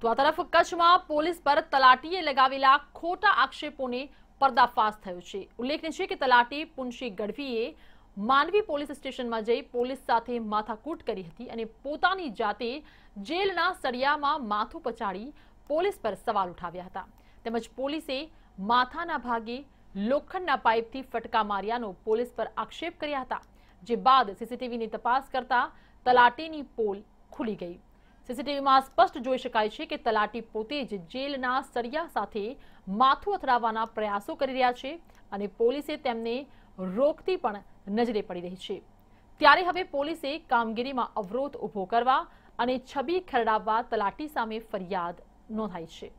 તો કચ્છમાં પોલીસ પર તલાટીએ લગાવેલા ખોટા આક્ષેપોને પર્દાફાશ થયો છે ઉલ્લેખનીય છે કે તલાટી પુનશી ગઢવીએ માંડવી પોલીસ સ્ટેશનમાં જઈ પોલીસ સાથે માથાકૂટ કરી હતી અને પોતાની જાતે જેલના સળિયામાં માથું પચાડી પોલીસ પર સવાલ ઉઠાવ્યા હતા તેમજ પોલીસે માથાના ભાગે લોખંડના પાઇપથી ફટકા માર્યાનો પોલીસ પર આક્ષેપ કર્યા હતા જે બાદ સીસીટીવીની તપાસ કરતા તલાટીની પોલ ખુલી ગઈ સીસીટીવીમાં સ્પષ્ટ જોઈ શકાય છે કે તલાટી પોતે જ જેલના સળિયા સાથે માથું અથડાવવાના પ્રયાસો કરી રહ્યા છે અને પોલીસે તેમને રોકતી પણ નજરે પડી રહી છે ત્યારે હવે પોલીસે કામગીરીમાં અવરોધ ઊભો કરવા અને છબી ખરડાવવા તલાટી સામે ફરિયાદ નોંધાઈ છે